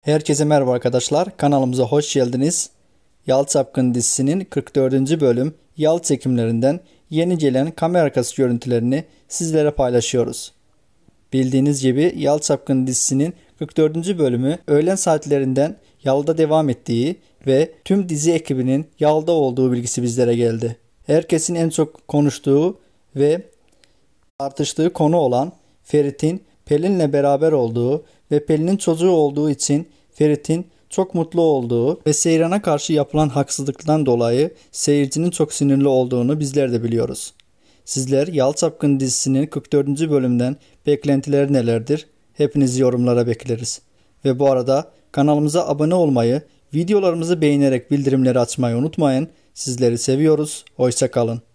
Herkese merhaba arkadaşlar. Kanalımıza hoş geldiniz. Yal Çapkın dizisinin 44. bölüm yal çekimlerinden yeni gelen kamera arkası görüntülerini sizlere paylaşıyoruz. Bildiğiniz gibi Yal Çapkın dizisinin 44. bölümü öğlen saatlerinden Yal'da devam ettiği ve tüm dizi ekibinin Yal'da olduğu bilgisi bizlere geldi. Herkesin en çok konuştuğu ve tartıştığı konu olan Ferit'in Pelin'le beraber olduğu ve Pelin'in çocuğu olduğu için Ferit'in çok mutlu olduğu ve Seyran'a karşı yapılan haksızlıktan dolayı seyircinin çok sinirli olduğunu bizler de biliyoruz. Sizler Yal dizisinin 44. bölümden beklentileri nelerdir? Hepinizi yorumlara bekleriz. Ve bu arada kanalımıza abone olmayı, videolarımızı beğenerek bildirimleri açmayı unutmayın. Sizleri seviyoruz. Hoşçakalın.